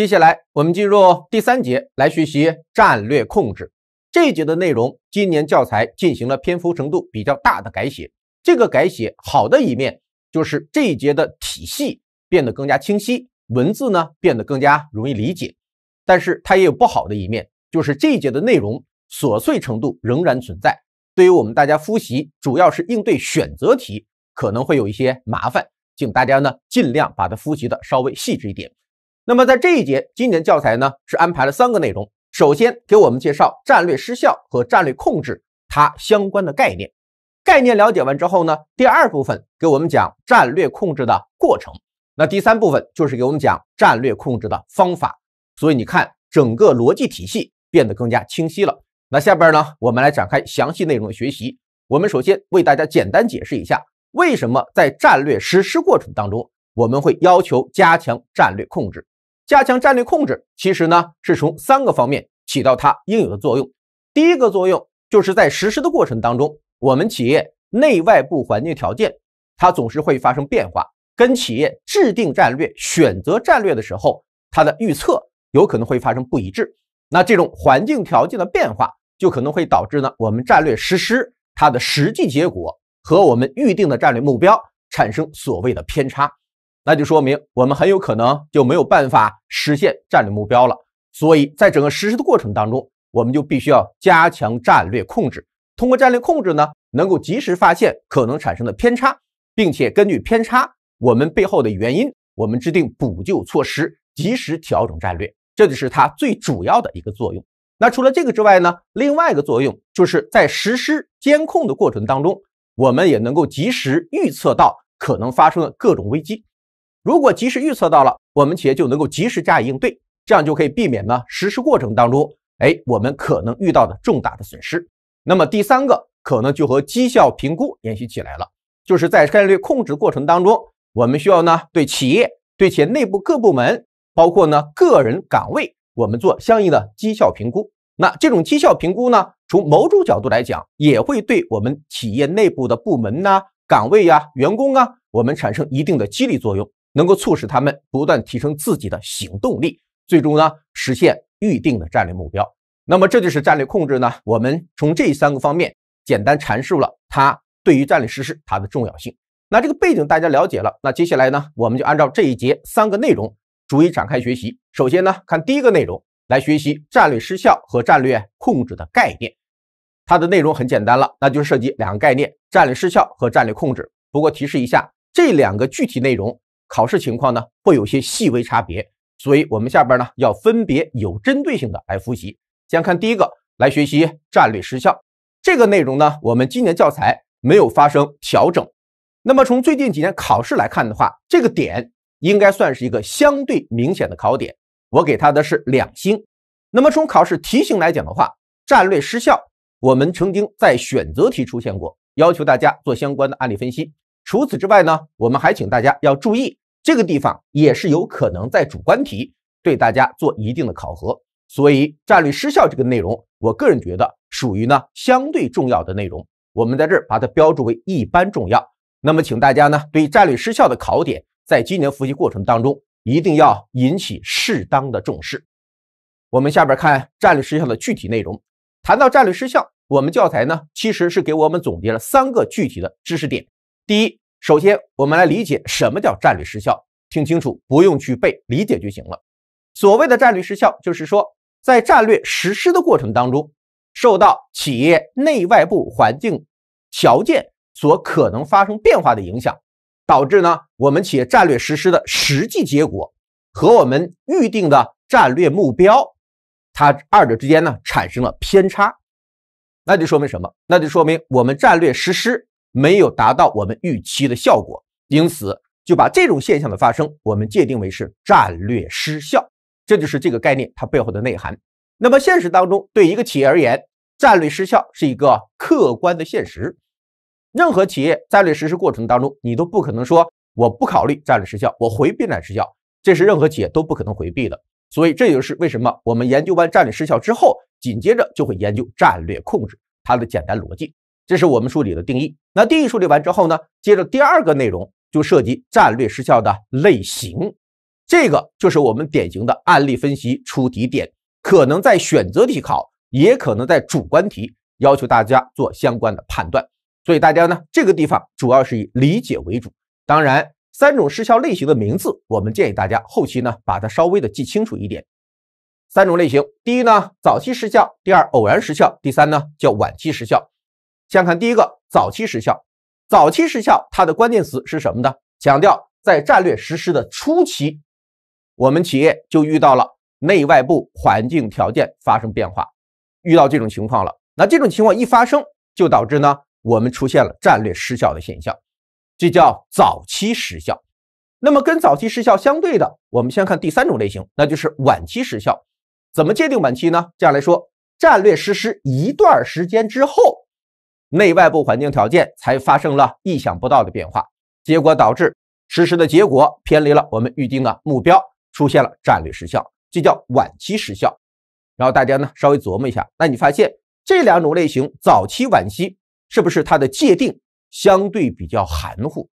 接下来，我们进入第三节，来学习战略控制。这一节的内容，今年教材进行了篇幅程度比较大的改写。这个改写好的一面，就是这一节的体系变得更加清晰，文字呢变得更加容易理解。但是它也有不好的一面，就是这一节的内容琐碎程度仍然存在。对于我们大家复习，主要是应对选择题，可能会有一些麻烦。请大家呢尽量把它复习的稍微细致一点。那么在这一节，今年教材呢是安排了三个内容。首先给我们介绍战略失效和战略控制它相关的概念，概念了解完之后呢，第二部分给我们讲战略控制的过程。那第三部分就是给我们讲战略控制的方法。所以你看，整个逻辑体系变得更加清晰了。那下边呢，我们来展开详细内容的学习。我们首先为大家简单解释一下，为什么在战略实施过程当中，我们会要求加强战略控制。加强战略控制，其实呢是从三个方面起到它应有的作用。第一个作用就是在实施的过程当中，我们企业内外部环境条件它总是会发生变化，跟企业制定战略、选择战略的时候它的预测有可能会发生不一致。那这种环境条件的变化，就可能会导致呢我们战略实施它的实际结果和我们预定的战略目标产生所谓的偏差。那就说明我们很有可能就没有办法实现战略目标了。所以在整个实施的过程当中，我们就必须要加强战略控制。通过战略控制呢，能够及时发现可能产生的偏差，并且根据偏差我们背后的原因，我们制定补救措施，及时调整战略。这就是它最主要的一个作用。那除了这个之外呢，另外一个作用就是在实施监控的过程当中，我们也能够及时预测到可能发生的各种危机。如果及时预测到了，我们企业就能够及时加以应对，这样就可以避免呢实施过程当中，哎，我们可能遇到的重大的损失。那么第三个可能就和绩效评估联系起来了，就是在战略控制过程当中，我们需要呢对企业、对企业内部各部门，包括呢个人岗位，我们做相应的绩效评估。那这种绩效评估呢，从某种角度来讲，也会对我们企业内部的部门呐、岗位呀、员工啊，我们产生一定的激励作用。能够促使他们不断提升自己的行动力，最终呢实现预定的战略目标。那么这就是战略控制呢？我们从这三个方面简单阐述了它对于战略实施它的重要性。那这个背景大家了解了，那接下来呢我们就按照这一节三个内容逐一展开学习。首先呢看第一个内容来学习战略失效和战略控制的概念，它的内容很简单了，那就是涉及两个概念：战略失效和战略控制。不过提示一下，这两个具体内容。考试情况呢，会有些细微差别，所以我们下边呢要分别有针对性的来复习。先看第一个，来学习战略失效这个内容呢，我们今年教材没有发生调整。那么从最近几年考试来看的话，这个点应该算是一个相对明显的考点，我给它的是两星。那么从考试题型来讲的话，战略失效我们曾经在选择题出现过，要求大家做相关的案例分析。除此之外呢，我们还请大家要注意。这个地方也是有可能在主观题对大家做一定的考核，所以战略失效这个内容，我个人觉得属于呢相对重要的内容，我们在这儿把它标注为一般重要。那么，请大家呢对战略失效的考点，在今年复习过程当中，一定要引起适当的重视。我们下边看战略失效的具体内容。谈到战略失效，我们教材呢其实是给我们总结了三个具体的知识点，第一。首先，我们来理解什么叫战略失效。听清楚，不用去背，理解就行了。所谓的战略失效，就是说，在战略实施的过程当中，受到企业内外部环境条件所可能发生变化的影响，导致呢，我们企业战略实施的实际结果和我们预定的战略目标，它二者之间呢产生了偏差。那就说明什么？那就说明我们战略实施。没有达到我们预期的效果，因此就把这种现象的发生，我们界定为是战略失效。这就是这个概念它背后的内涵。那么现实当中，对一个企业而言，战略失效是一个客观的现实。任何企业战略实施过程当中，你都不可能说我不考虑战略失效，我回避战略失效，这是任何企业都不可能回避的。所以这就是为什么我们研究完战略失效之后，紧接着就会研究战略控制它的简单逻辑。这是我们梳理的定义。那定义梳理完之后呢，接着第二个内容就涉及战略失效的类型，这个就是我们典型的案例分析出题点，可能在选择题考，也可能在主观题要求大家做相关的判断。所以大家呢，这个地方主要是以理解为主。当然，三种失效类型的名字，我们建议大家后期呢把它稍微的记清楚一点。三种类型：第一呢，早期失效；第二，偶然失效；第三呢，叫晚期失效。先看第一个早期失效，早期失效它的关键词是什么呢？强调在战略实施的初期，我们企业就遇到了内外部环境条件发生变化，遇到这种情况了。那这种情况一发生，就导致呢我们出现了战略失效的现象，这叫早期时效。那么跟早期失效相对的，我们先看第三种类型，那就是晚期失效。怎么界定晚期呢？这样来说，战略实施一段时间之后。内外部环境条件才发生了意想不到的变化，结果导致实施的结果偏离了我们预定的目标，出现了战略失效，这叫晚期失效。然后大家呢稍微琢磨一下，那你发现这两种类型，早期、晚期是不是它的界定相对比较含糊？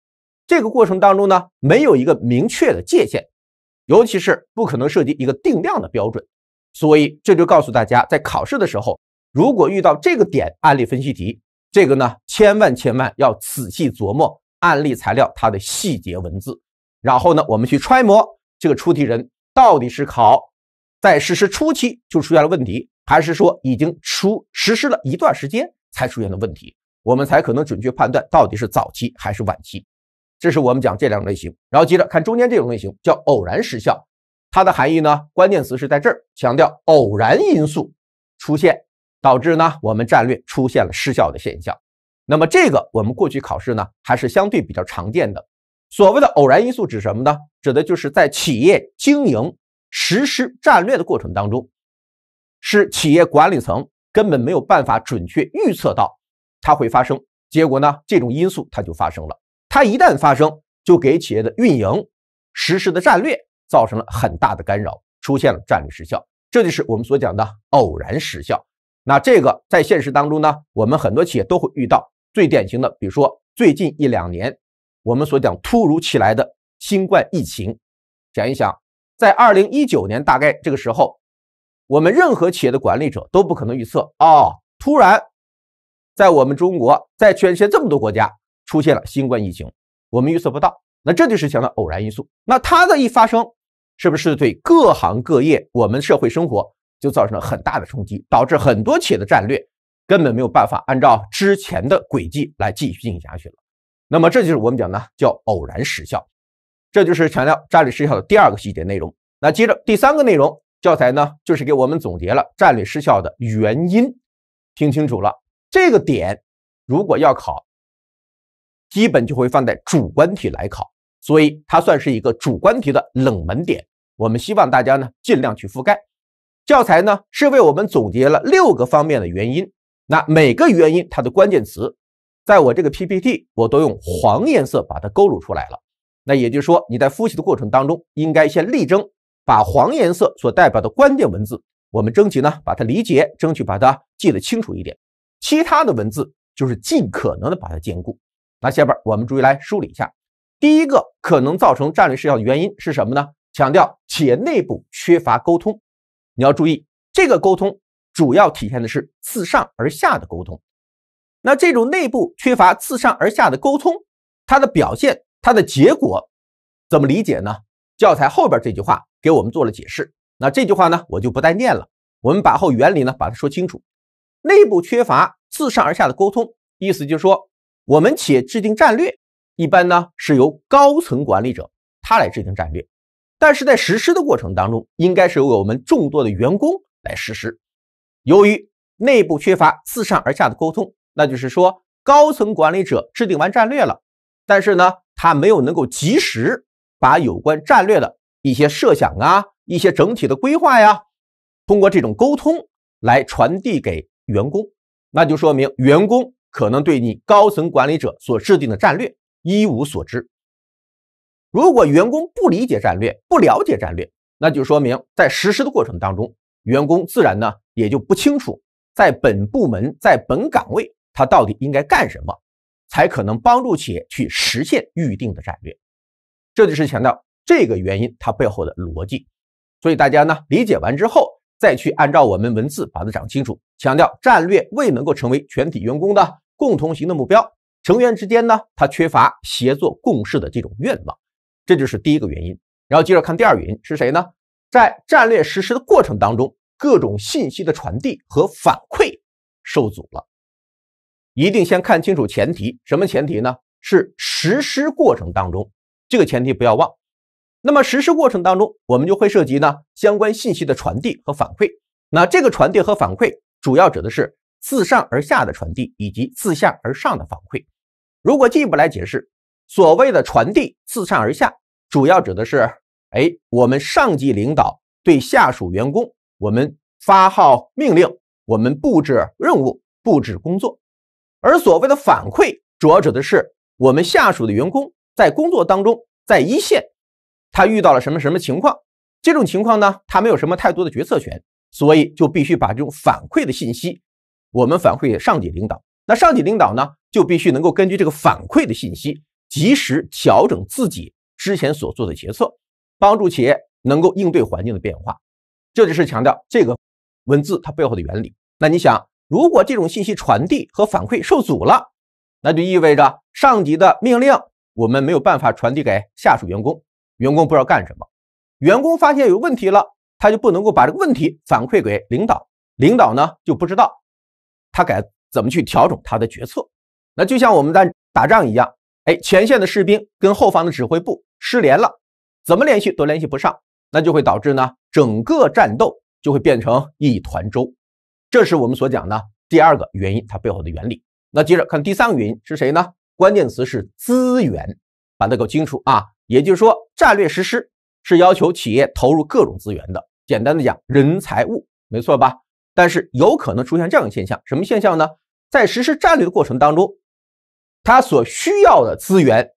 这个过程当中呢，没有一个明确的界限，尤其是不可能涉及一个定量的标准。所以这就告诉大家，在考试的时候，如果遇到这个点案例分析题。这个呢，千万千万要仔细琢磨案例材料它的细节文字，然后呢，我们去揣摩这个出题人到底是考在实施初期就出现了问题，还是说已经出实施了一段时间才出现的问题，我们才可能准确判断到底是早期还是晚期。这是我们讲这两种类型，然后接着看中间这种类型叫偶然失效，它的含义呢，关键词是在这儿强调偶然因素出现。导致呢，我们战略出现了失效的现象。那么这个我们过去考试呢，还是相对比较常见的。所谓的偶然因素指什么呢？指的就是在企业经营实施战略的过程当中，是企业管理层根本没有办法准确预测到它会发生。结果呢，这种因素它就发生了。它一旦发生，就给企业的运营、实施的战略造成了很大的干扰，出现了战略失效。这就是我们所讲的偶然失效。那这个在现实当中呢，我们很多企业都会遇到。最典型的，比如说最近一两年，我们所讲突如其来的新冠疫情。想一想，在二零一九年大概这个时候，我们任何企业的管理者都不可能预测啊，突然在我们中国，在全世界这么多国家出现了新冠疫情，我们预测不到。那这就是讲的偶然因素。那它的一发生，是不是对各行各业、我们社会生活？就造成了很大的冲击，导致很多企业的战略根本没有办法按照之前的轨迹来继续进行下去了。那么，这就是我们讲的叫偶然失效，这就是强调战略失效的第二个细节内容。那接着第三个内容，教材呢就是给我们总结了战略失效的原因。听清楚了，这个点如果要考，基本就会放在主观题来考，所以它算是一个主观题的冷门点。我们希望大家呢尽量去覆盖。教材呢是为我们总结了六个方面的原因，那每个原因它的关键词，在我这个 PPT 我都用黄颜色把它勾勒出来了。那也就是说你在复习的过程当中，应该先力争把黄颜色所代表的关键文字，我们争取呢把它理解，争取把它记得清楚一点。其他的文字就是尽可能的把它兼顾。那下边我们注意来梳理一下，第一个可能造成战略失效的原因是什么呢？强调企业内部缺乏沟通。你要注意，这个沟通主要体现的是自上而下的沟通。那这种内部缺乏自上而下的沟通，它的表现，它的结果怎么理解呢？教材后边这句话给我们做了解释。那这句话呢，我就不再念了，我们把后原理呢把它说清楚。内部缺乏自上而下的沟通，意思就是说，我们企业制定战略，一般呢是由高层管理者他来制定战略。但是在实施的过程当中，应该是由我们众多的员工来实施。由于内部缺乏自上而下的沟通，那就是说，高层管理者制定完战略了，但是呢，他没有能够及时把有关战略的一些设想啊、一些整体的规划呀，通过这种沟通来传递给员工，那就说明员工可能对你高层管理者所制定的战略一无所知。如果员工不理解战略、不了解战略，那就说明在实施的过程当中，员工自然呢也就不清楚在本部门、在本岗位他到底应该干什么，才可能帮助企业去实现预定的战略。这就是强调这个原因它背后的逻辑。所以大家呢理解完之后，再去按照我们文字把它讲清楚。强调战略未能够成为全体员工的共同行动目标，成员之间呢他缺乏协作共事的这种愿望。这就是第一个原因，然后接着看第二原因是谁呢？在战略实施的过程当中，各种信息的传递和反馈受阻了。一定先看清楚前提，什么前提呢？是实施过程当中，这个前提不要忘。那么实施过程当中，我们就会涉及呢相关信息的传递和反馈。那这个传递和反馈，主要指的是自上而下的传递以及自下而上的反馈。如果进一步来解释。所谓的传递自上而下，主要指的是，哎，我们上级领导对下属员工，我们发号命令，我们布置任务、布置工作。而所谓的反馈，主要指的是我们下属的员工在工作当中，在一线，他遇到了什么什么情况，这种情况呢，他没有什么太多的决策权，所以就必须把这种反馈的信息，我们反馈给上级领导。那上级领导呢，就必须能够根据这个反馈的信息。及时调整自己之前所做的决策，帮助企业能够应对环境的变化。这就是强调这个文字它背后的原理。那你想，如果这种信息传递和反馈受阻了，那就意味着上级的命令我们没有办法传递给下属员工，员工不知道干什么。员工发现有问题了，他就不能够把这个问题反馈给领导，领导呢就不知道他该怎么去调整他的决策。那就像我们在打仗一样。哎，前线的士兵跟后方的指挥部失联了，怎么联系都联系不上，那就会导致呢，整个战斗就会变成一团粥。这是我们所讲的第二个原因，它背后的原理。那接着看第三个原因是谁呢？关键词是资源，把它搞清楚啊。也就是说，战略实施是要求企业投入各种资源的。简单的讲，人财物，没错吧？但是有可能出现这样的现象，什么现象呢？在实施战略的过程当中。它所需要的资源，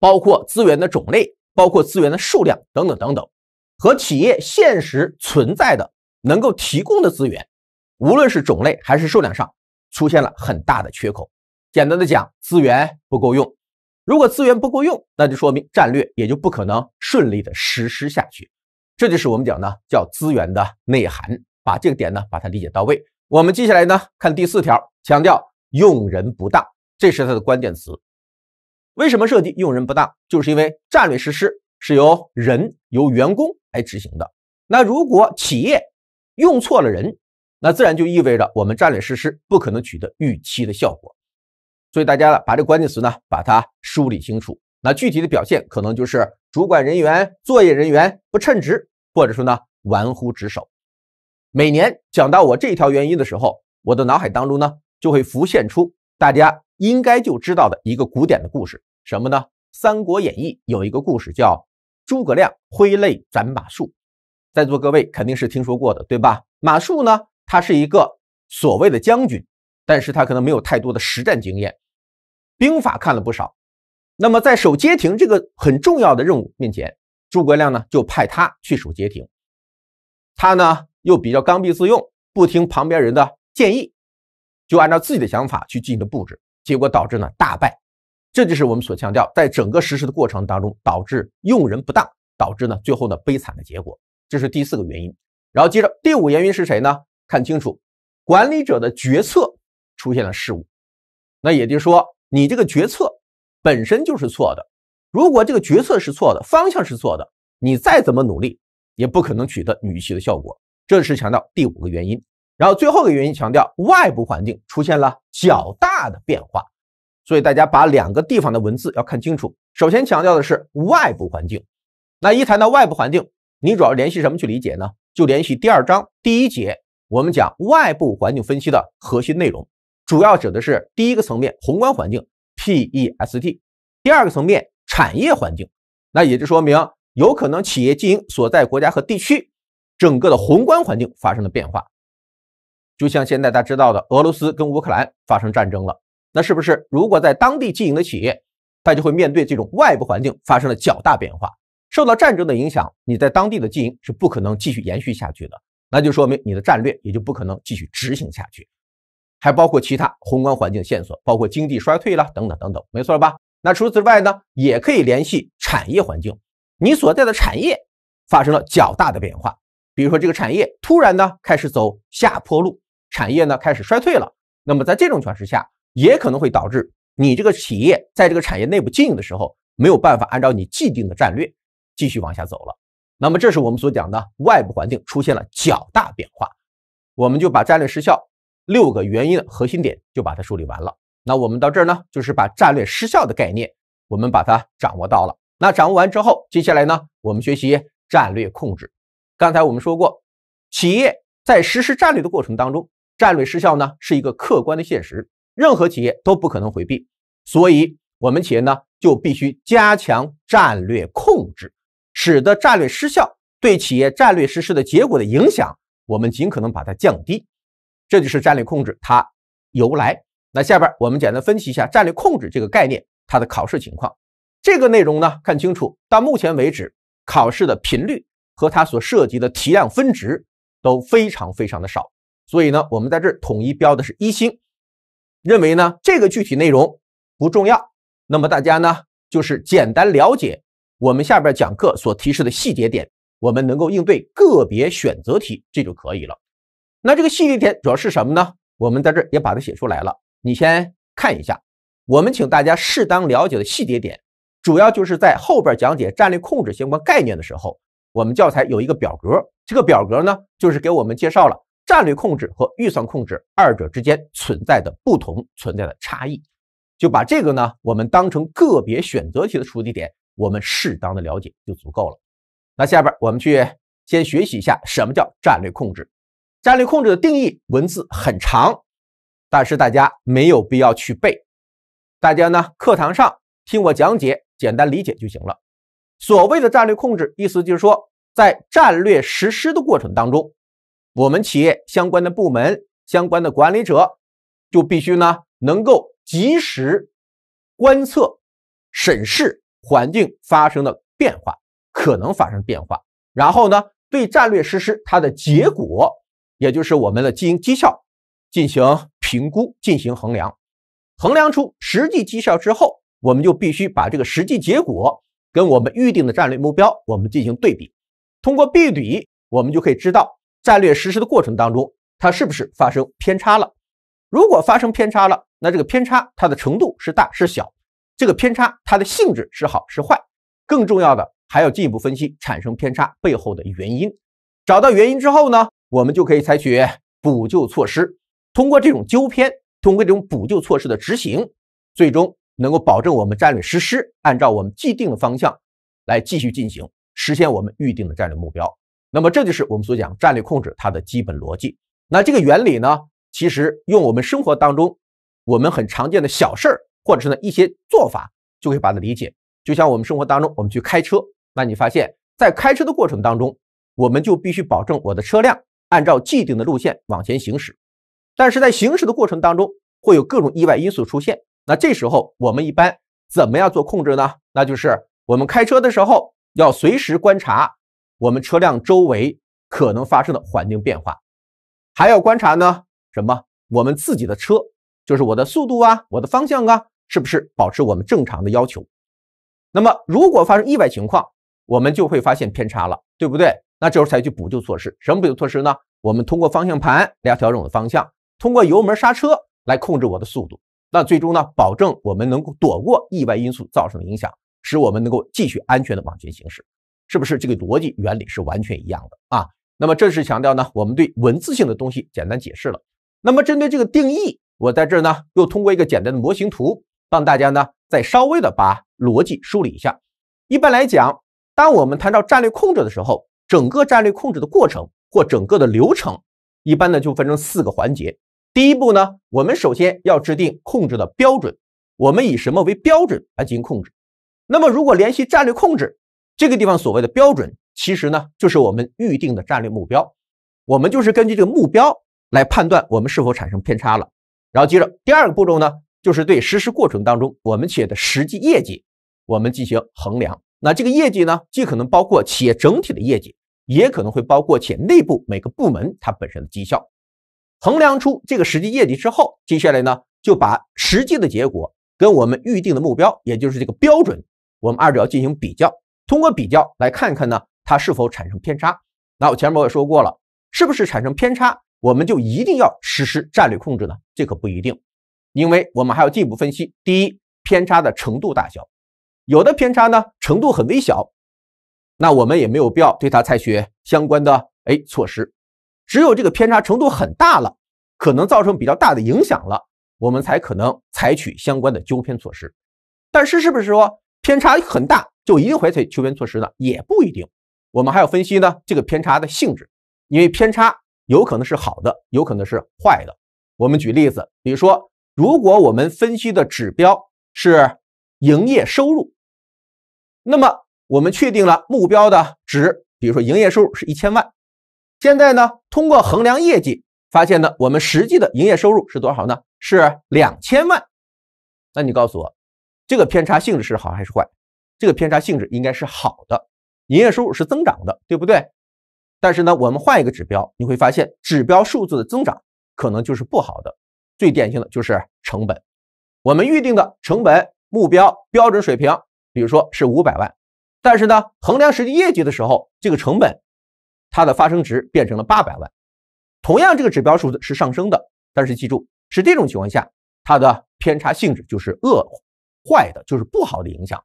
包括资源的种类，包括资源的数量等等等等，和企业现实存在的能够提供的资源，无论是种类还是数量上，出现了很大的缺口。简单的讲，资源不够用。如果资源不够用，那就说明战略也就不可能顺利的实施下去。这就是我们讲的叫资源的内涵，把这个点呢，把它理解到位。我们接下来呢，看第四条，强调用人不当。这是它的关键词。为什么设计用人不当？就是因为战略实施是由人、由员工来执行的。那如果企业用错了人，那自然就意味着我们战略实施不可能取得预期的效果。所以大家呢，把这关键词呢，把它梳理清楚。那具体的表现可能就是主管人员、作业人员不称职，或者说呢，玩忽职守。每年讲到我这条原因的时候，我的脑海当中呢，就会浮现出大家。应该就知道的一个古典的故事，什么呢？《三国演义》有一个故事叫诸葛亮挥泪斩马谡，在座各位肯定是听说过的，对吧？马谡呢，他是一个所谓的将军，但是他可能没有太多的实战经验，兵法看了不少。那么在守街亭这个很重要的任务面前，诸葛亮呢就派他去守街亭。他呢又比较刚愎自用，不听旁边人的建议，就按照自己的想法去进行的布置。结果导致呢大败，这就是我们所强调，在整个实施的过程当中，导致用人不当，导致呢最后呢悲惨的结果，这是第四个原因。然后接着第五原因是谁呢？看清楚，管理者的决策出现了失误。那也就是说，你这个决策本身就是错的。如果这个决策是错的，方向是错的，你再怎么努力也不可能取得预期的效果。这是强调第五个原因。然后最后一个原因强调外部环境出现了较大的变化，所以大家把两个地方的文字要看清楚。首先强调的是外部环境，那一谈到外部环境，你主要联系什么去理解呢？就联系第二章第一节我们讲外部环境分析的核心内容，主要指的是第一个层面宏观环境 P E S T，第二个层面产业环境。那也就说明有可能企业经营所在国家和地区整个的宏观环境发生了变化。就像现在大家知道的，俄罗斯跟乌克兰发生战争了，那是不是如果在当地经营的企业，它就会面对这种外部环境发生了较大变化，受到战争的影响，你在当地的经营是不可能继续延续下去的，那就说明你的战略也就不可能继续执行下去。还包括其他宏观环境线索，包括经济衰退啦等等等等，没错吧？那除此之外呢，也可以联系产业环境，你所在的产业发生了较大的变化，比如说这个产业突然呢开始走下坡路。产业呢开始衰退了，那么在这种形势下，也可能会导致你这个企业在这个产业内部经营的时候，没有办法按照你既定的战略继续往下走了。那么这是我们所讲的外部环境出现了较大变化，我们就把战略失效六个原因的核心点就把它梳理完了。那我们到这儿呢，就是把战略失效的概念我们把它掌握到了。那掌握完之后，接下来呢，我们学习战略控制。刚才我们说过，企业在实施战略的过程当中。战略失效呢，是一个客观的现实，任何企业都不可能回避，所以我们企业呢就必须加强战略控制，使得战略失效对企业战略实施的结果的影响，我们尽可能把它降低，这就是战略控制它由来。那下边我们简单分析一下战略控制这个概念它的考试情况。这个内容呢，看清楚，到目前为止考试的频率和它所涉及的题量分值都非常非常的少。所以呢，我们在这儿统一标的是一星，认为呢这个具体内容不重要。那么大家呢就是简单了解我们下边讲课所提示的细节点，我们能够应对个别选择题这就可以了。那这个细节点主要是什么呢？我们在这儿也把它写出来了，你先看一下。我们请大家适当了解的细节点，主要就是在后边讲解战略控制相关概念的时候，我们教材有一个表格，这个表格呢就是给我们介绍了。战略控制和预算控制二者之间存在的不同，存在的差异，就把这个呢我们当成个别选择题的出题点，我们适当的了解就足够了。那下边我们去先学习一下什么叫战略控制。战略控制的定义文字很长，但是大家没有必要去背，大家呢课堂上听我讲解，简单理解就行了。所谓的战略控制，意思就是说在战略实施的过程当中。我们企业相关的部门、相关的管理者，就必须呢能够及时观测、审视环境发生的变化，可能发生变化，然后呢对战略实施它的结果，也就是我们的经营绩效进行评估、进行衡量，衡量出实际绩效之后，我们就必须把这个实际结果跟我们预定的战略目标我们进行对比，通过对比，我们就可以知道。战略实施的过程当中，它是不是发生偏差了？如果发生偏差了，那这个偏差它的程度是大是小？这个偏差它的性质是好是坏？更重要的还要进一步分析产生偏差背后的原因。找到原因之后呢，我们就可以采取补救措施。通过这种纠偏，通过这种补救措施的执行，最终能够保证我们战略实施按照我们既定的方向来继续进行，实现我们预定的战略目标。那么，这就是我们所讲战略控制它的基本逻辑。那这个原理呢，其实用我们生活当中我们很常见的小事儿，或者是呢一些做法，就可以把它理解。就像我们生活当中，我们去开车，那你发现，在开车的过程当中，我们就必须保证我的车辆按照既定的路线往前行驶。但是在行驶的过程当中，会有各种意外因素出现。那这时候，我们一般怎么样做控制呢？那就是我们开车的时候要随时观察。我们车辆周围可能发生的环境变化，还要观察呢？什么？我们自己的车，就是我的速度啊，我的方向啊，是不是保持我们正常的要求？那么，如果发生意外情况，我们就会发现偏差了，对不对？那这时候采取补救措施，什么补救措施呢？我们通过方向盘来调整我的方向，通过油门刹车来控制我的速度。那最终呢，保证我们能够躲过意外因素造成的影响，使我们能够继续安全的往前行驶。是不是这个逻辑原理是完全一样的啊？那么这是强调呢，我们对文字性的东西简单解释了。那么针对这个定义，我在这儿呢又通过一个简单的模型图，帮大家呢再稍微的把逻辑梳理一下。一般来讲，当我们谈到战略控制的时候，整个战略控制的过程或整个的流程，一般呢就分成四个环节。第一步呢，我们首先要制定控制的标准，我们以什么为标准来进行控制？那么如果联系战略控制，这个地方所谓的标准，其实呢就是我们预定的战略目标，我们就是根据这个目标来判断我们是否产生偏差了。然后接着第二个步骤呢，就是对实施过程当中我们企业的实际业绩，我们进行衡量。那这个业绩呢，既可能包括企业整体的业绩，也可能会包括企业内部每个部门它本身的绩效。衡量出这个实际业绩之后，接下来呢，就把实际的结果跟我们预定的目标，也就是这个标准，我们二者要进行比较。通过比较来看看呢，它是否产生偏差？那我前面我也说过了，是不是产生偏差，我们就一定要实施战略控制呢？这可不一定，因为我们还要进一步分析。第一，偏差的程度大小，有的偏差呢程度很微小，那我们也没有必要对它采取相关的哎措施。只有这个偏差程度很大了，可能造成比较大的影响了，我们才可能采取相关的纠偏措施。但是，是不是说偏差很大？就一定会采求纠措施呢？也不一定。我们还要分析呢这个偏差的性质，因为偏差有可能是好的，有可能是坏的。我们举例子，比如说，如果我们分析的指标是营业收入，那么我们确定了目标的值，比如说营业收入是一千万。现在呢，通过衡量业绩，发现呢，我们实际的营业收入是多少呢？是两千万。那你告诉我，这个偏差性质是好还是坏？这个偏差性质应该是好的，营业收入是增长的，对不对？但是呢，我们换一个指标，你会发现指标数字的增长可能就是不好的。最典型的就是成本，我们预定的成本目标标准水平，比如说是五百万，但是呢，衡量实际业绩的时候，这个成本它的发生值变成了八百万。同样，这个指标数字是上升的，但是记住，是这种情况下，它的偏差性质就是恶坏的，就是不好的影响。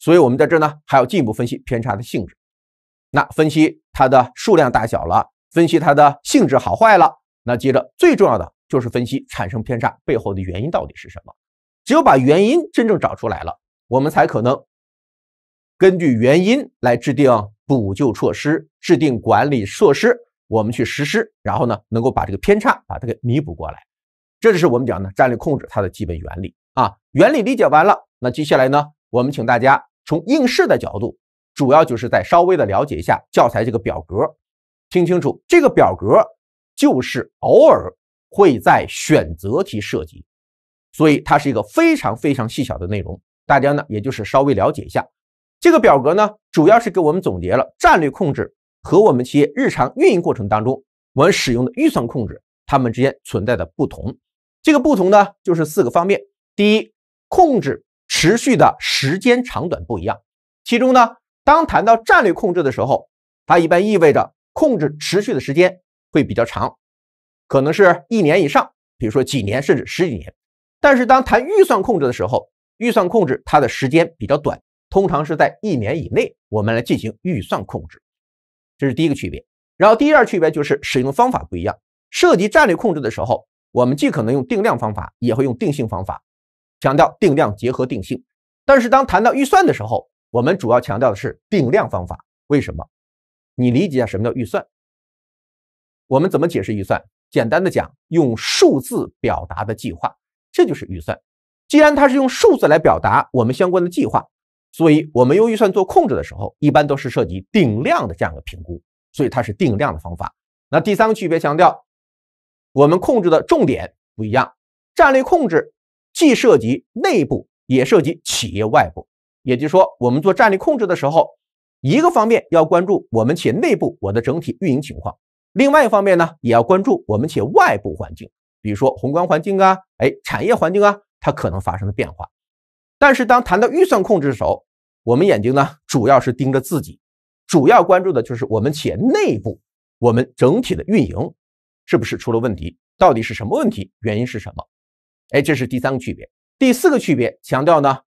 所以我们在这呢还要进一步分析偏差的性质，那分析它的数量大小了，分析它的性质好坏了，那接着最重要的就是分析产生偏差背后的原因到底是什么。只有把原因真正找出来了，我们才可能根据原因来制定补救措施，制定管理措施，我们去实施，然后呢能够把这个偏差把它给弥补过来。这就是我们讲的战略控制它的基本原理啊。原理理解完了，那接下来呢，我们请大家。从应试的角度，主要就是在稍微的了解一下教材这个表格。听清楚，这个表格就是偶尔会在选择题涉及，所以它是一个非常非常细小的内容。大家呢，也就是稍微了解一下。这个表格呢，主要是给我们总结了战略控制和我们企业日常运营过程当中我们使用的预算控制它们之间存在的不同。这个不同呢，就是四个方面：第一，控制。持续的时间长短不一样，其中呢，当谈到战略控制的时候，它一般意味着控制持续的时间会比较长，可能是一年以上，比如说几年甚至十几年。但是当谈预算控制的时候，预算控制它的时间比较短，通常是在一年以内，我们来进行预算控制，这是第一个区别。然后第二区别就是使用方法不一样，涉及战略控制的时候，我们既可能用定量方法，也会用定性方法。强调定量结合定性，但是当谈到预算的时候，我们主要强调的是定量方法。为什么？你理解一下什么叫预算？我们怎么解释预算？简单的讲，用数字表达的计划，这就是预算。既然它是用数字来表达我们相关的计划，所以我们用预算做控制的时候，一般都是涉及定量的这样的评估，所以它是定量的方法。那第三个区别，强调我们控制的重点不一样，战略控制。既涉及内部，也涉及企业外部。也就是说，我们做战略控制的时候，一个方面要关注我们企业内部我的整体运营情况；另外一方面呢，也要关注我们企业外部环境，比如说宏观环境啊，哎，产业环境啊，它可能发生的变化。但是当谈到预算控制的时候，我们眼睛呢主要是盯着自己，主要关注的就是我们企业内部我们整体的运营是不是出了问题，到底是什么问题，原因是什么。哎，这是第三个区别。第四个区别强调呢，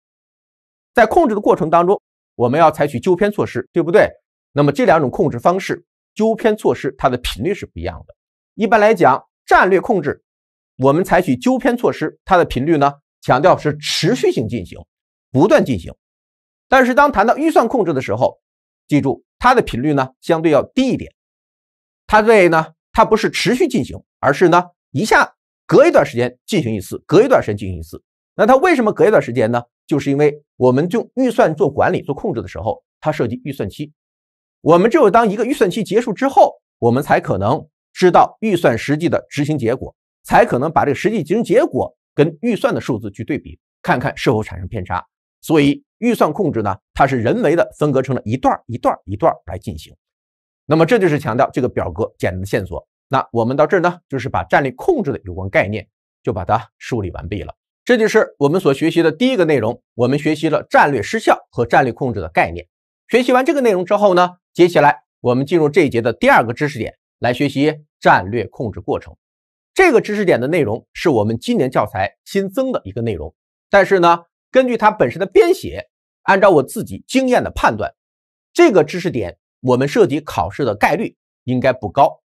在控制的过程当中，我们要采取纠偏措施，对不对？那么这两种控制方式，纠偏措施它的频率是不一样的。一般来讲，战略控制我们采取纠偏措施，它的频率呢，强调是持续性进行，不断进行。但是当谈到预算控制的时候，记住它的频率呢，相对要低一点。它对呢，它不是持续进行，而是呢一下。隔一段时间进行一次，隔一段时间进行一次。那它为什么隔一段时间呢？就是因为我们用预算做管理、做控制的时候，它涉及预算期。我们只有当一个预算期结束之后，我们才可能知道预算实际的执行结果，才可能把这个实际执行结果跟预算的数字去对比，看看是否产生偏差。所以，预算控制呢，它是人为的分割成了一段一段一段来进行。那么，这就是强调这个表格简单的线索。那我们到这儿呢，就是把战略控制的有关概念就把它梳理完毕了。这就是我们所学习的第一个内容。我们学习了战略失效和战略控制的概念。学习完这个内容之后呢，接下来我们进入这一节的第二个知识点，来学习战略控制过程。这个知识点的内容是我们今年教材新增的一个内容。但是呢，根据它本身的编写，按照我自己经验的判断，这个知识点我们涉及考试的概率应该不高。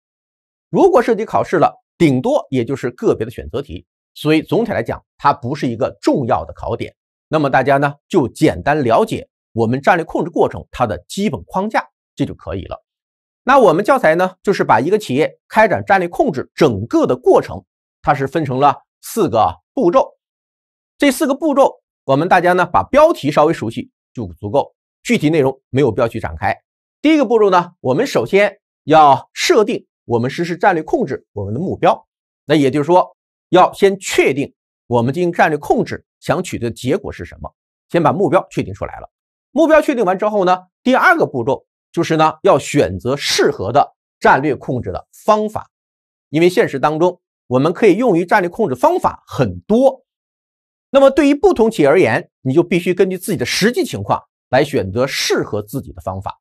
如果涉及考试了，顶多也就是个别的选择题，所以总体来讲，它不是一个重要的考点。那么大家呢，就简单了解我们战略控制过程它的基本框架，这就可以了。那我们教材呢，就是把一个企业开展战略控制整个的过程，它是分成了四个步骤。这四个步骤，我们大家呢，把标题稍微熟悉就足够，具体内容没有必要去展开。第一个步骤呢，我们首先要设定。我们实施战略控制，我们的目标，那也就是说，要先确定我们进行战略控制想取得的结果是什么，先把目标确定出来了。目标确定完之后呢，第二个步骤就是呢，要选择适合的战略控制的方法，因为现实当中我们可以用于战略控制方法很多，那么对于不同企业而言，你就必须根据自己的实际情况来选择适合自己的方法，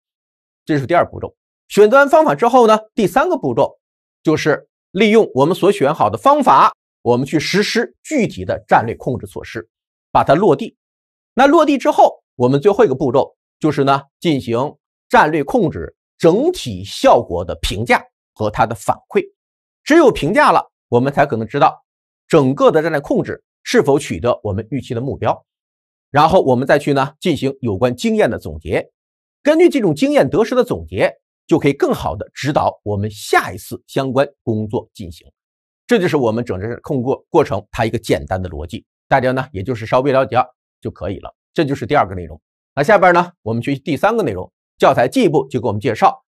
这是第二步骤。选择完方法之后呢，第三个步骤就是利用我们所选好的方法，我们去实施具体的战略控制措施，把它落地。那落地之后，我们最后一个步骤就是呢，进行战略控制整体效果的评价和它的反馈。只有评价了，我们才可能知道整个的战略控制是否取得我们预期的目标。然后我们再去呢，进行有关经验的总结。根据这种经验得失的总结。就可以更好的指导我们下一次相关工作进行，这就是我们整个控过过程它一个简单的逻辑，大家呢也就是稍微了解就可以了。这就是第二个内容，那下边呢我们学习第三个内容，教材进一步就给我们介绍，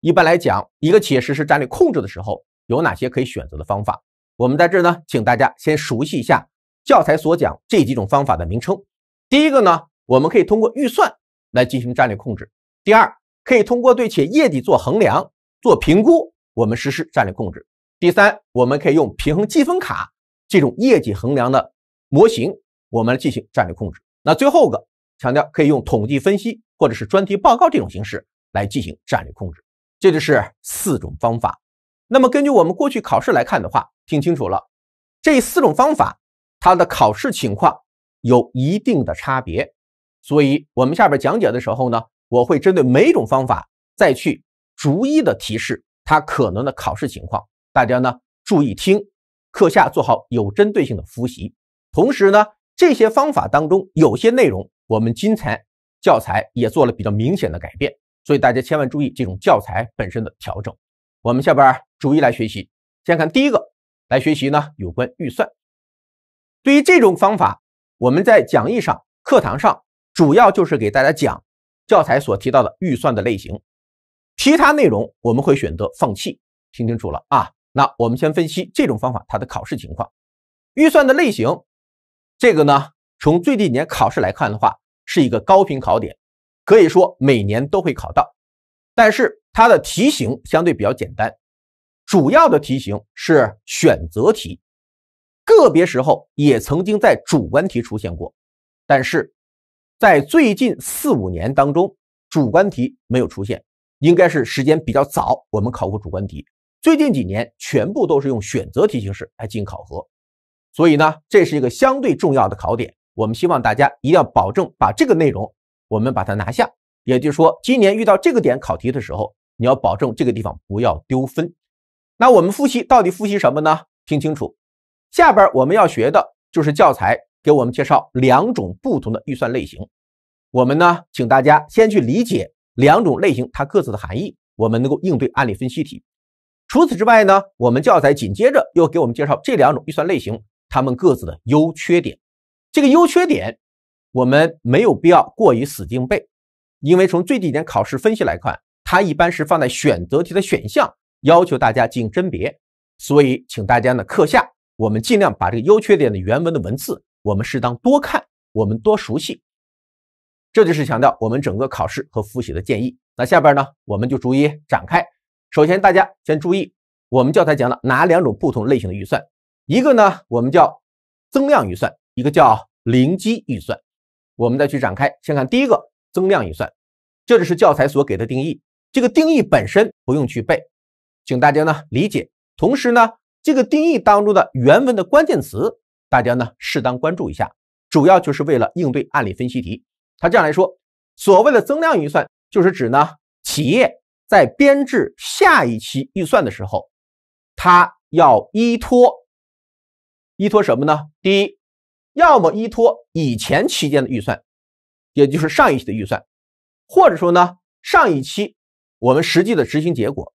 一般来讲，一个企业实施战略控制的时候有哪些可以选择的方法？我们在这呢，请大家先熟悉一下教材所讲这几种方法的名称。第一个呢，我们可以通过预算来进行战略控制。第二。可以通过对企业业绩做衡量、做评估，我们实施战略控制。第三，我们可以用平衡积分卡这种业绩衡量的模型，我们进行战略控制。那最后一个强调，可以用统计分析或者是专题报告这种形式来进行战略控制。这就是四种方法。那么根据我们过去考试来看的话，听清楚了，这四种方法它的考试情况有一定的差别，所以我们下边讲解的时候呢。我会针对每种方法再去逐一的提示它可能的考试情况，大家呢注意听，课下做好有针对性的复习。同时呢，这些方法当中有些内容我们今才教材也做了比较明显的改变，所以大家千万注意这种教材本身的调整。我们下边逐一来学习，先看第一个来学习呢有关预算。对于这种方法，我们在讲义上、课堂上主要就是给大家讲。教材所提到的预算的类型，其他内容我们会选择放弃。听清楚了啊！那我们先分析这种方法它的考试情况。预算的类型，这个呢，从最近几年考试来看的话，是一个高频考点，可以说每年都会考到。但是它的题型相对比较简单，主要的题型是选择题，个别时候也曾经在主观题出现过，但是。在最近四五年当中，主观题没有出现，应该是时间比较早，我们考过主观题。最近几年全部都是用选择题形式来进行考核，所以呢，这是一个相对重要的考点。我们希望大家一定要保证把这个内容，我们把它拿下。也就是说，今年遇到这个点考题的时候，你要保证这个地方不要丢分。那我们复习到底复习什么呢？听清楚，下边我们要学的就是教材。给我们介绍两种不同的预算类型，我们呢，请大家先去理解两种类型它各自的含义，我们能够应对案例分析题。除此之外呢，我们教材紧接着又给我们介绍这两种预算类型，它们各自的优缺点。这个优缺点我们没有必要过于死记硬背，因为从最低点考试分析来看，它一般是放在选择题的选项，要求大家进行甄别。所以，请大家呢，课下我们尽量把这个优缺点的原文的文字。我们适当多看，我们多熟悉，这就是强调我们整个考试和复习的建议。那下边呢，我们就逐一展开。首先，大家先注意，我们教材讲了哪两种不同类型的预算？一个呢，我们叫增量预算；一个叫零基预算。我们再去展开，先看第一个增量预算。这就是教材所给的定义，这个定义本身不用去背，请大家呢理解。同时呢，这个定义当中的原文的关键词。大家呢适当关注一下，主要就是为了应对案例分析题。他这样来说，所谓的增量预算，就是指呢，企业在编制下一期预算的时候，它要依托依托什么呢？第一，要么依托以前期间的预算，也就是上一期的预算，或者说呢，上一期我们实际的执行结果，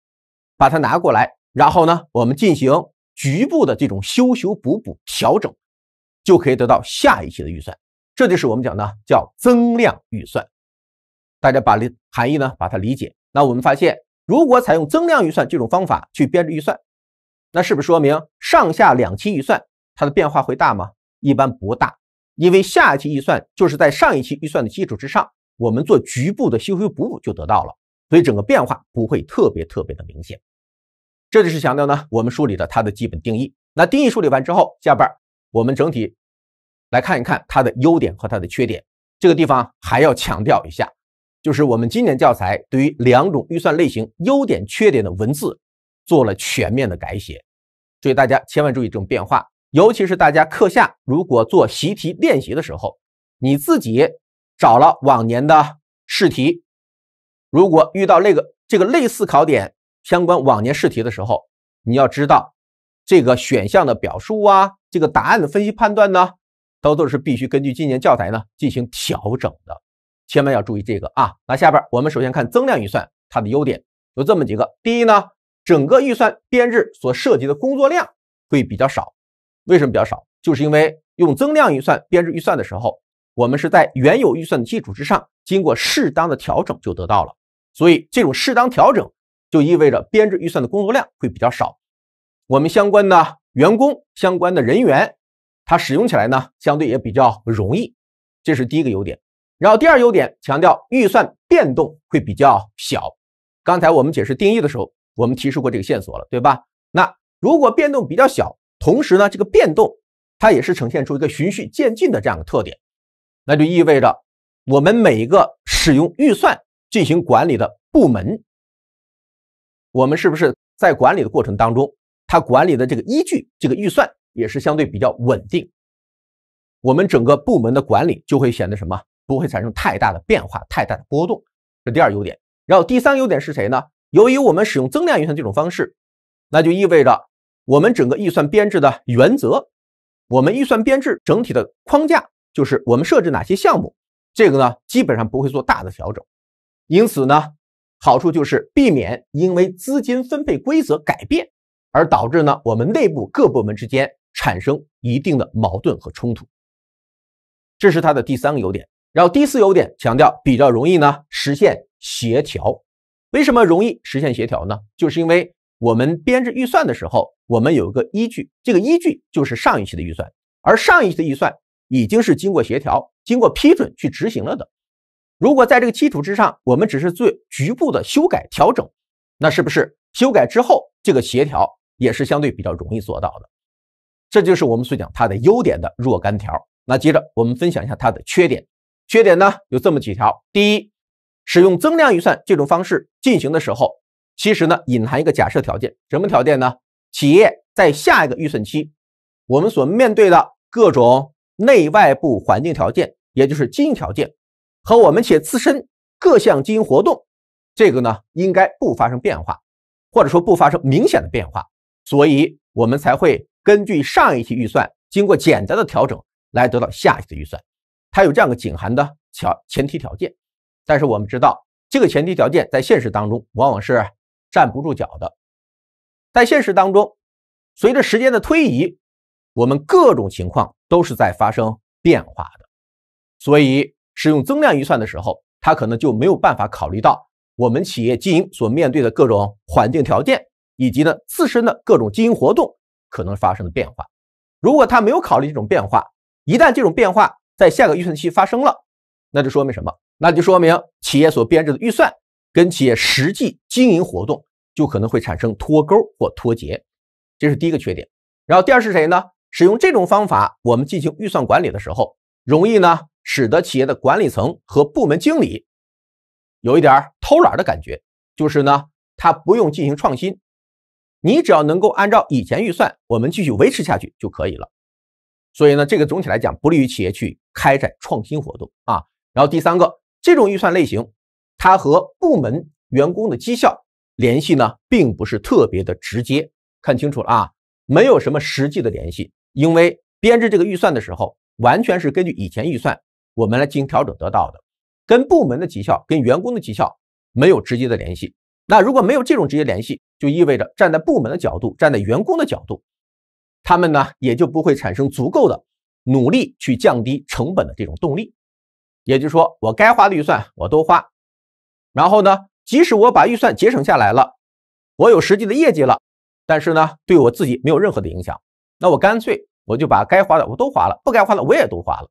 把它拿过来，然后呢，我们进行。局部的这种修修补补调整，就可以得到下一期的预算，这就是我们讲的叫增量预算。大家把这含义呢，把它理解。那我们发现，如果采用增量预算这种方法去编制预算，那是不是说明上下两期预算它的变化会大吗？一般不大，因为下一期预算就是在上一期预算的基础之上，我们做局部的修修补补就得到了，所以整个变化不会特别特别的明显。这就是强调呢，我们梳理了它的基本定义。那定义梳理完之后，下边我们整体来看一看它的优点和它的缺点。这个地方还要强调一下，就是我们今年教材对于两种预算类型优点、缺点的文字做了全面的改写。所以大家千万注意这种变化，尤其是大家课下如果做习题练习的时候，你自己找了往年的试题，如果遇到那个这个类似考点。相关往年试题的时候，你要知道这个选项的表述啊，这个答案的分析判断呢，都都是必须根据今年教材呢进行调整的，千万要注意这个啊。那下边我们首先看增量预算它的优点有这么几个：第一呢，整个预算编制所涉及的工作量会比较少。为什么比较少？就是因为用增量预算编制预算的时候，我们是在原有预算的基础之上，经过适当的调整就得到了。所以这种适当调整。就意味着编制预算的工作量会比较少，我们相关的员工、相关的人员，它使用起来呢相对也比较容易，这是第一个优点。然后第二优点强调预算变动会比较小。刚才我们解释定义的时候，我们提示过这个线索了，对吧？那如果变动比较小，同时呢这个变动它也是呈现出一个循序渐进的这样的特点，那就意味着我们每一个使用预算进行管理的部门。我们是不是在管理的过程当中，它管理的这个依据、这个预算也是相对比较稳定，我们整个部门的管理就会显得什么，不会产生太大的变化、太大的波动。这第二优点。然后第三优点是谁呢？由于我们使用增量预算这种方式，那就意味着我们整个预算编制的原则，我们预算编制整体的框架就是我们设置哪些项目，这个呢基本上不会做大的调整。因此呢。好处就是避免因为资金分配规则改变而导致呢我们内部各部门之间产生一定的矛盾和冲突，这是它的第三个优点。然后第四优点强调比较容易呢实现协调。为什么容易实现协调呢？就是因为我们编制预算的时候，我们有一个依据，这个依据就是上一期的预算，而上一期的预算已经是经过协调、经过批准去执行了的。如果在这个基础之上，我们只是做局部的修改调整，那是不是修改之后这个协调也是相对比较容易做到的？这就是我们所讲它的优点的若干条。那接着我们分享一下它的缺点。缺点呢有这么几条：第一，使用增量预算这种方式进行的时候，其实呢隐含一个假设条件，什么条件呢？企业在下一个预算期，我们所面对的各种内外部环境条件，也就是经营条件。和我们且自身各项经营活动，这个呢应该不发生变化，或者说不发生明显的变化，所以我们才会根据上一期预算，经过简单的调整来得到下一次预算。它有这样的景含的条前提条件，但是我们知道这个前提条件在现实当中往往是站不住脚的。在现实当中，随着时间的推移，我们各种情况都是在发生变化的，所以。使用增量预算的时候，他可能就没有办法考虑到我们企业经营所面对的各种环境条件，以及呢自身的各种经营活动可能发生的变化。如果他没有考虑这种变化，一旦这种变化在下个预算期发生了，那就说明什么？那就说明企业所编制的预算跟企业实际经营活动就可能会产生脱钩或脱节。这是第一个缺点。然后第二是谁呢？使用这种方法，我们进行预算管理的时候，容易呢？使得企业的管理层和部门经理有一点偷懒的感觉，就是呢，他不用进行创新，你只要能够按照以前预算，我们继续维持下去就可以了。所以呢，这个总体来讲不利于企业去开展创新活动啊。然后第三个，这种预算类型，它和部门员工的绩效联系呢，并不是特别的直接，看清楚了啊，没有什么实际的联系，因为编制这个预算的时候，完全是根据以前预算。我们来进行调整得到的，跟部门的绩效、跟员工的绩效没有直接的联系。那如果没有这种直接联系，就意味着站在部门的角度、站在员工的角度，他们呢也就不会产生足够的努力去降低成本的这种动力。也就是说，我该花的预算我都花，然后呢，即使我把预算节省下来了，我有实际的业绩了，但是呢，对我自己没有任何的影响。那我干脆我就把该花的我都花了，不该花的我也都花了。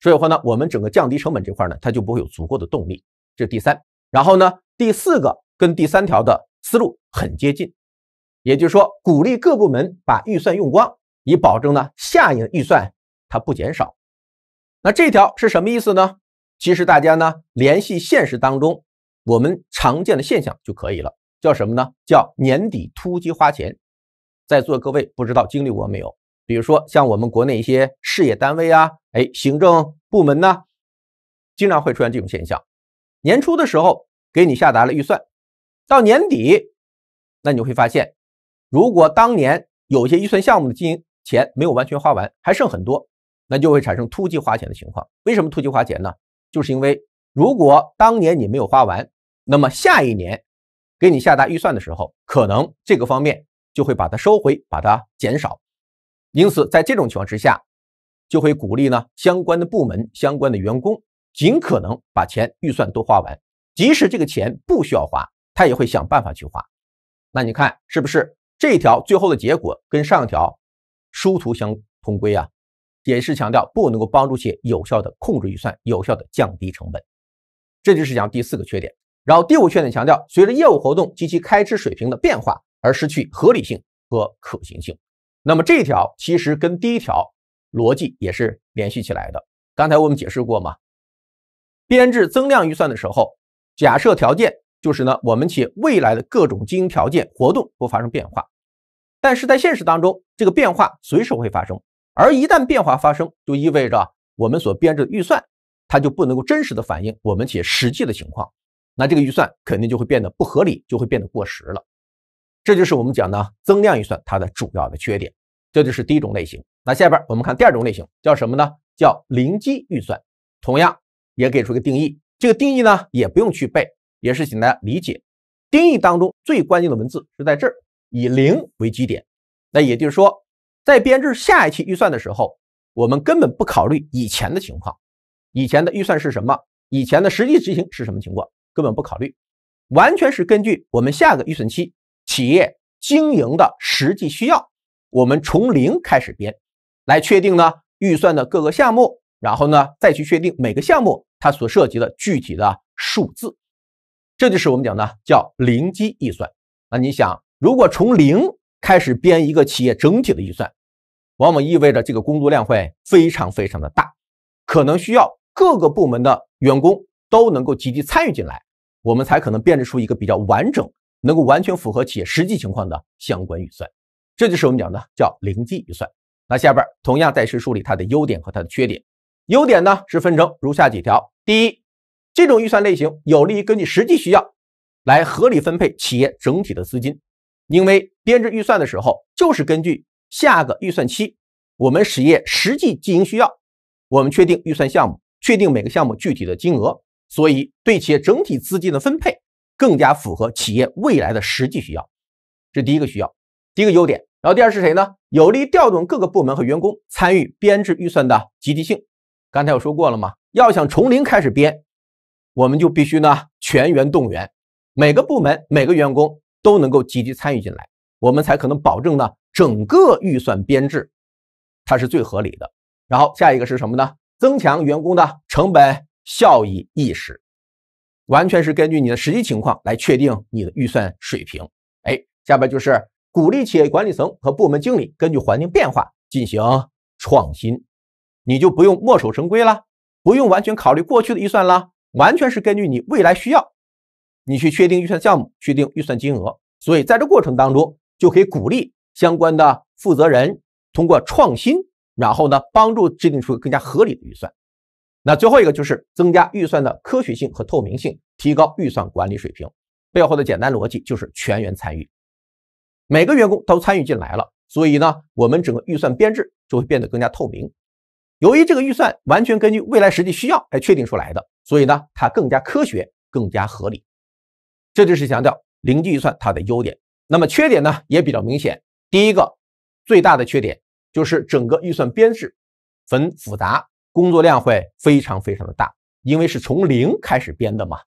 所以的话呢，我们整个降低成本这块呢，它就不会有足够的动力。这是第三。然后呢，第四个跟第三条的思路很接近，也就是说，鼓励各部门把预算用光，以保证呢下一预算它不减少。那这条是什么意思呢？其实大家呢联系现实当中我们常见的现象就可以了。叫什么呢？叫年底突击花钱。在座各位不知道经历过没有？比如说，像我们国内一些事业单位啊，哎，行政部门呢，经常会出现这种现象。年初的时候给你下达了预算，到年底，那你会发现，如果当年有些预算项目的金钱没有完全花完，还剩很多，那就会产生突击花钱的情况。为什么突击花钱呢？就是因为如果当年你没有花完，那么下一年给你下达预算的时候，可能这个方面就会把它收回，把它减少。因此，在这种情况之下，就会鼓励呢相关的部门、相关的员工尽可能把钱预算都花完，即使这个钱不需要花，他也会想办法去花。那你看是不是这一条最后的结果跟上一条殊途相通归啊？也是强调不能够帮助企业有效的控制预算、有效的降低成本。这就是讲第四个缺点。然后第五缺点强调，随着业务活动及其开支水平的变化而失去合理性和可行性。那么这条其实跟第一条逻辑也是联系起来的。刚才我们解释过嘛，编制增量预算的时候，假设条件就是呢，我们企业未来的各种经营条件、活动不发生变化。但是在现实当中，这个变化随时会发生。而一旦变化发生，就意味着我们所编制的预算，它就不能够真实的反映我们企业实际的情况。那这个预算肯定就会变得不合理，就会变得过时了。这就是我们讲的增量预算它的主要的缺点。这就是第一种类型。那下边我们看第二种类型，叫什么呢？叫零基预算。同样也给出一个定义，这个定义呢也不用去背，也是请大家理解。定义当中最关键的文字是在这儿，以零为基点。那也就是说，在编制下一期预算的时候，我们根本不考虑以前的情况，以前的预算是什么，以前的实际执行是什么情况，根本不考虑，完全是根据我们下个预算期企业经营的实际需要。我们从零开始编，来确定呢预算的各个项目，然后呢再去确定每个项目它所涉及的具体的数字。这就是我们讲的叫零基预算。那你想，如果从零开始编一个企业整体的预算，往往意味着这个工作量会非常非常的大，可能需要各个部门的员工都能够积极参与进来，我们才可能编制出一个比较完整、能够完全符合企业实际情况的相关预算。这就是我们讲的叫零基预算。那下边同样再是梳理它的优点和它的缺点。优点呢是分成如下几条：第一，这种预算类型有利于根据实际需要来合理分配企业整体的资金，因为编制预算的时候就是根据下个预算期我们企业实际经营需要，我们确定预算项目，确定每个项目具体的金额，所以对企业整体资金的分配更加符合企业未来的实际需要。这第一个需要，第一个优点。然后第二是谁呢？有力调动各个部门和员工参与编制预算的积极性。刚才我说过了嘛，要想从零开始编，我们就必须呢全员动员，每个部门每个员工都能够积极参与进来，我们才可能保证呢整个预算编制它是最合理的。然后下一个是什么呢？增强员工的成本效益意识，完全是根据你的实际情况来确定你的预算水平。哎，下边就是。鼓励企业管理层和部门经理根据环境变化进行创新，你就不用墨守成规了，不用完全考虑过去的预算了，完全是根据你未来需要，你去确定预算项目，确定预算金额。所以在这过程当中，就可以鼓励相关的负责人通过创新，然后呢，帮助制定出更加合理的预算。那最后一个就是增加预算的科学性和透明性，提高预算管理水平背后的简单逻辑就是全员参与。每个员工都参与进来了，所以呢，我们整个预算编制就会变得更加透明。由于这个预算完全根据未来实际需要来确定出来的，所以呢，它更加科学、更加合理。这就是强调零基预算它的优点。那么缺点呢也比较明显。第一个最大的缺点就是整个预算编制很复杂，工作量会非常非常的大，因为是从零开始编的嘛，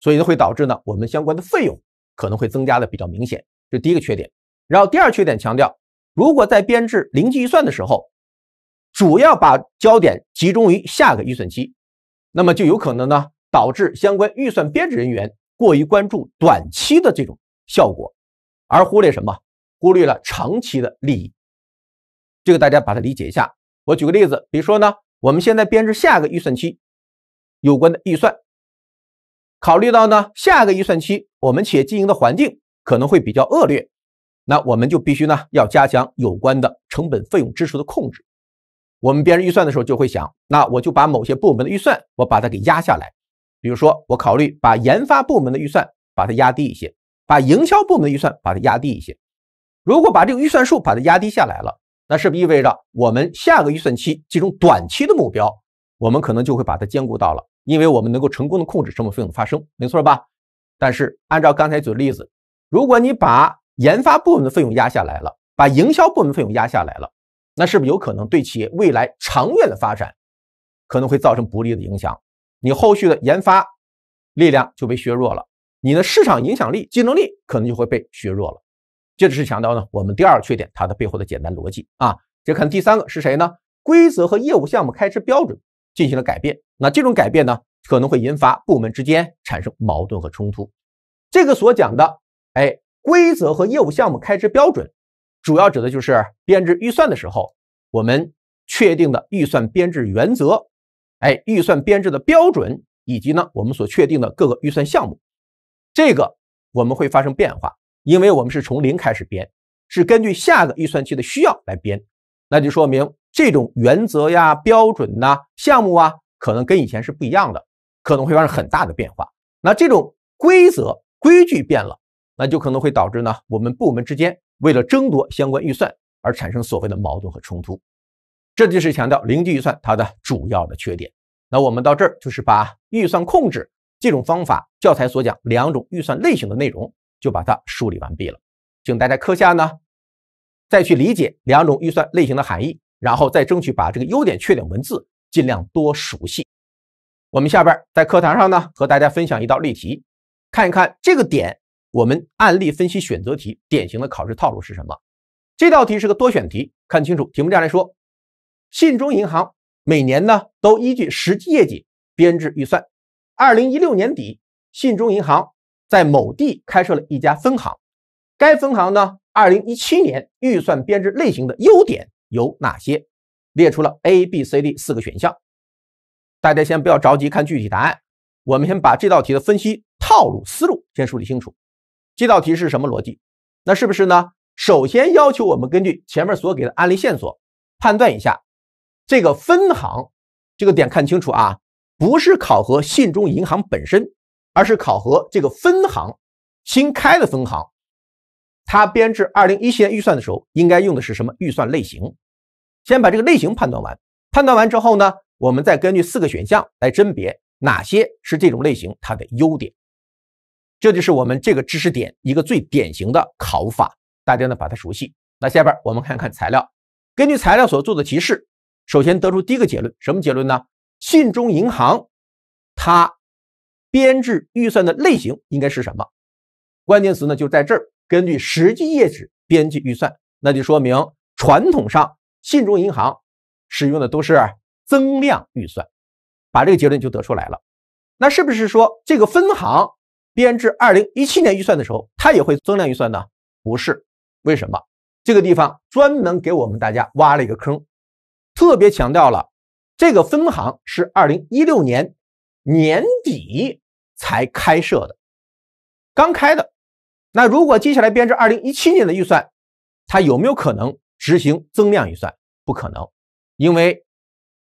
所以呢会导致呢我们相关的费用可能会增加的比较明显。这第一个缺点。然后第二缺点强调，如果在编制零基预算的时候，主要把焦点集中于下个预算期，那么就有可能呢导致相关预算编制人员过于关注短期的这种效果，而忽略什么？忽略了长期的利益。这个大家把它理解一下。我举个例子，比如说呢，我们现在编制下个预算期有关的预算，考虑到呢下个预算期我们企业经营的环境可能会比较恶劣。那我们就必须呢，要加强有关的成本费用支出的控制。我们编制预算的时候就会想，那我就把某些部门的预算，我把它给压下来。比如说，我考虑把研发部门的预算，把它压低一些；把营销部门的预算，把它压低一些。如果把这个预算数把它压低下来了，那是不是意味着我们下个预算期这种短期的目标，我们可能就会把它兼顾到了？因为我们能够成功的控制成本费用的发生，没错吧？但是按照刚才举的例子，如果你把研发部门的费用压下来了，把营销部门费用压下来了，那是不是有可能对企业未来长远的发展可能会造成不利的影响？你后续的研发力量就被削弱了，你的市场影响力、竞争力可能就会被削弱了。这只是强调呢，我们第二个缺点它的背后的简单逻辑啊。再看第三个是谁呢？规则和业务项目开支标准进行了改变，那这种改变呢，可能会引发部门之间产生矛盾和冲突。这个所讲的，哎。规则和业务项目开支标准，主要指的就是编制预算的时候，我们确定的预算编制原则，哎，预算编制的标准，以及呢我们所确定的各个预算项目，这个我们会发生变化，因为我们是从零开始编，是根据下个预算期的需要来编，那就说明这种原则呀、标准呐、项目啊，可能跟以前是不一样的，可能会发生很大的变化。那这种规则、规矩变了。那就可能会导致呢，我们部门之间为了争夺相关预算而产生所谓的矛盾和冲突。这就是强调零基预算它的主要的缺点。那我们到这儿就是把预算控制这种方法教材所讲两种预算类型的内容就把它梳理完毕了。请大家课下呢再去理解两种预算类型的含义，然后再争取把这个优点缺点文字尽量多熟悉。我们下边在课堂上呢和大家分享一道例题，看一看这个点。我们案例分析选择题典型的考试套路是什么？这道题是个多选题，看清楚题目这样来说：信中银行每年呢都依据实际业绩编制预算。二零一六年底，信中银行在某地开设了一家分行，该分行呢二零一七年预算编制类型的优点有哪些？列出了 A、B、C、D 四个选项。大家先不要着急看具体答案，我们先把这道题的分析套路思路先梳理清楚。这道题是什么逻辑？那是不是呢？首先要求我们根据前面所给的案例线索，判断一下这个分行这个点看清楚啊，不是考核信中银行本身，而是考核这个分行新开的分行，它编制二零一七年预算的时候应该用的是什么预算类型？先把这个类型判断完，判断完之后呢，我们再根据四个选项来甄别哪些是这种类型它的优点。这就是我们这个知识点一个最典型的考法，大家呢把它熟悉。那下边我们看看材料，根据材料所做的提示，首先得出第一个结论，什么结论呢？信中银行它编制预算的类型应该是什么？关键词呢就在这儿，根据实际页纸编辑预算，那就说明传统上信中银行使用的都是增量预算，把这个结论就得出来了。那是不是说这个分行？编制二零一七年预算的时候，它也会增量预算呢？不是，为什么？这个地方专门给我们大家挖了一个坑，特别强调了这个分行是二零一六年年底才开设的，刚开的。那如果接下来编制二零一七年的预算，它有没有可能执行增量预算？不可能，因为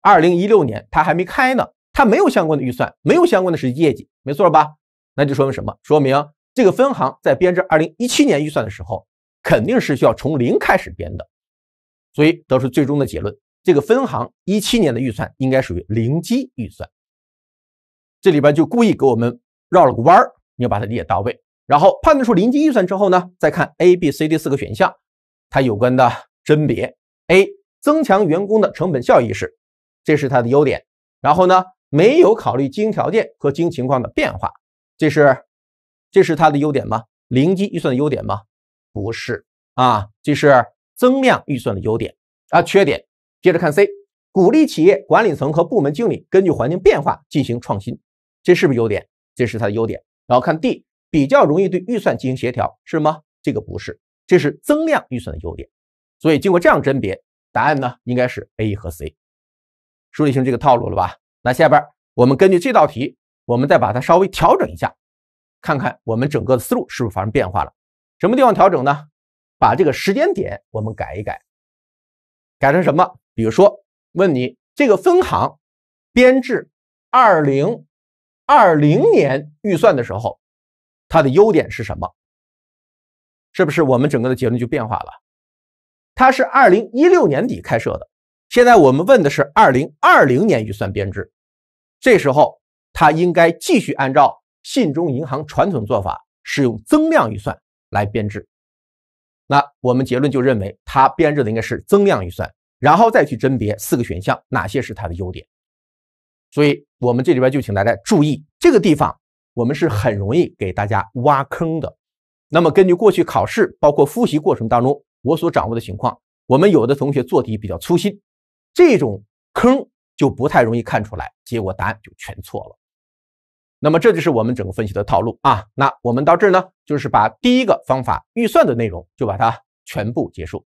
二零一六年它还没开呢，它没有相关的预算，没有相关的实际业绩，没错吧？那就说明什么？说明这个分行在编制二零一七年预算的时候，肯定是需要从零开始编的。所以得出最终的结论：这个分行一七年的预算应该属于零基预算。这里边就故意给我们绕了个弯儿，你要把它理解到位。然后判断出零基预算之后呢，再看 A、B、C、D 四个选项，它有关的甄别：A 增强员工的成本效益是，这是它的优点。然后呢，没有考虑经营条件和经营情况的变化。这是这是它的优点吗？零基预算的优点吗？不是啊，这是增量预算的优点啊。缺点，接着看 C，鼓励企业管理层和部门经理根据环境变化进行创新，这是不是优点？这是它的优点。然后看 D，比较容易对预算进行协调，是吗？这个不是，这是增量预算的优点。所以经过这样甄别，答案呢应该是 A 和 C。梳理清这个套路了吧？那下边我们根据这道题。我们再把它稍微调整一下，看看我们整个的思路是不是发生变化了？什么地方调整呢？把这个时间点我们改一改，改成什么？比如说，问你这个分行编制二零二零年预算的时候，它的优点是什么？是不是我们整个的结论就变化了？它是二零一六年底开设的，现在我们问的是二零二零年预算编制，这时候。它应该继续按照信中银行传统做法，使用增量预算来编制。那我们结论就认为，它编制的应该是增量预算，然后再去甄别四个选项哪些是它的优点。所以，我们这里边就请大家注意这个地方，我们是很容易给大家挖坑的。那么，根据过去考试包括复习过程当中我所掌握的情况，我们有的同学做题比较粗心，这种坑就不太容易看出来，结果答案就全错了。那么这就是我们整个分析的套路啊。那我们到这儿呢，就是把第一个方法预算的内容就把它全部结束。